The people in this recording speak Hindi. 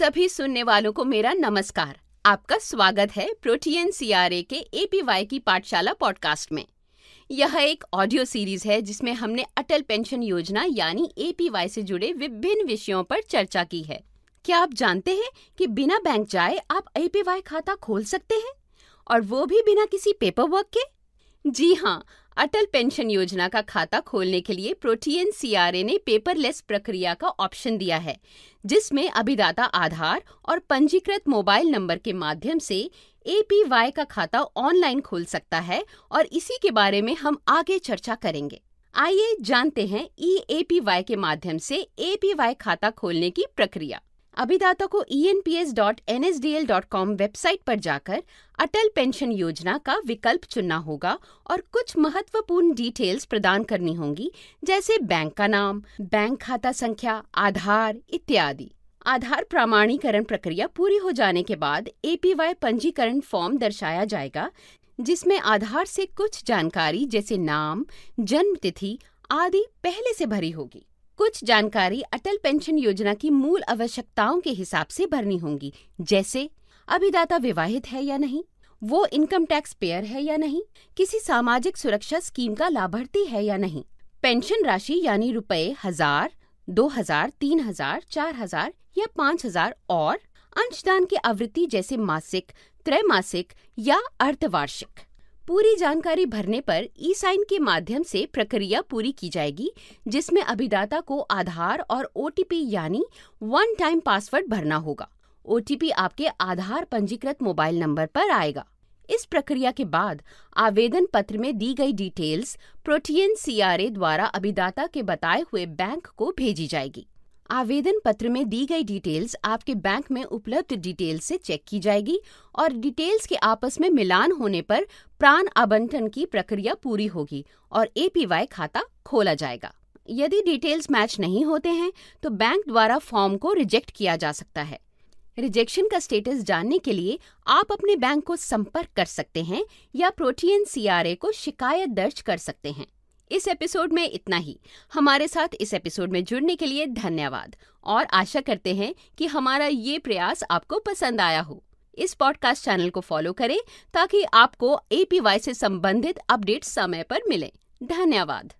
सभी सुनने वालों को मेरा नमस्कार आपका स्वागत है प्रोटीएन सीआरए के एपीवाई की पाठशाला पॉडकास्ट में यह एक ऑडियो सीरीज है जिसमें हमने अटल पेंशन योजना यानी एपीवाई से जुड़े विभिन्न विषयों पर चर्चा की है क्या आप जानते हैं कि बिना बैंक जाए आप एपीवाई खाता खोल सकते हैं और वो भी बिना किसी पेपर वर्क के जी हाँ अटल पेंशन योजना का खाता खोलने के लिए प्रोटीएन सीआरए ने पेपरलेस प्रक्रिया का ऑप्शन दिया है जिसमें अभिदाता आधार और पंजीकृत मोबाइल नंबर के माध्यम से एपीवाई का खाता ऑनलाइन खोल सकता है और इसी के बारे में हम आगे चर्चा करेंगे आइए जानते हैं ई एपीवाई के माध्यम से एपीवाई खाता खोलने की प्रक्रिया अभिदाता को enps.nsdl.com वेबसाइट पर जाकर अटल पेंशन योजना का विकल्प चुनना होगा और कुछ महत्वपूर्ण डिटेल्स प्रदान करनी होंगी जैसे बैंक का नाम बैंक खाता संख्या आधार इत्यादि आधार प्रमाणीकरण प्रक्रिया पूरी हो जाने के बाद एपीवाई पंजीकरण फॉर्म दर्शाया जाएगा जिसमें आधार से कुछ जानकारी जैसे नाम जन्म तिथि आदि पहले से भरी होगी कुछ जानकारी अटल पेंशन योजना की मूल आवश्यकताओं के हिसाब से भरनी होंगी जैसे अभिदाता विवाहित है या नहीं वो इनकम टैक्स पेयर है या नहीं किसी सामाजिक सुरक्षा स्कीम का लाभार्थी है या नहीं पेंशन राशि यानी रुपए हजार दो हजार तीन हजार चार हजार या पाँच हजार और अंशदान की आवृत्ति जैसे मासिक त्रैमासिक या अर्धवार्षिक पूरी जानकारी भरने पर ई साइन के माध्यम से प्रक्रिया पूरी की जाएगी जिसमें अभिदाता को आधार और ओ यानी वन टाइम पासवर्ड भरना होगा ओ आपके आधार पंजीकृत मोबाइल नंबर पर आएगा इस प्रक्रिया के बाद आवेदन पत्र में दी गई डिटेल्स प्रोटीएन सीआरए द्वारा अभिदाता के बताए हुए बैंक को भेजी जाएगी आवेदन पत्र में दी गई डिटेल्स आपके बैंक में उपलब्ध डिटेल्स से चेक की जाएगी और डिटेल्स के आपस में मिलान होने पर प्राण आवंटन की प्रक्रिया पूरी होगी और ए खाता खोला जाएगा यदि डिटेल्स मैच नहीं होते हैं तो बैंक द्वारा फॉर्म को रिजेक्ट किया जा सकता है रिजेक्शन का स्टेटस जानने के लिए आप अपने बैंक को संपर्क कर सकते हैं या प्रोटीएन सीआरए को शिकायत दर्ज कर सकते हैं इस एपिसोड में इतना ही हमारे साथ इस एपिसोड में जुड़ने के लिए धन्यवाद और आशा करते हैं कि हमारा ये प्रयास आपको पसंद आया हो इस पॉडकास्ट चैनल को फॉलो करें ताकि आपको एपीवाई से संबंधित अपडेट समय पर मिले धन्यवाद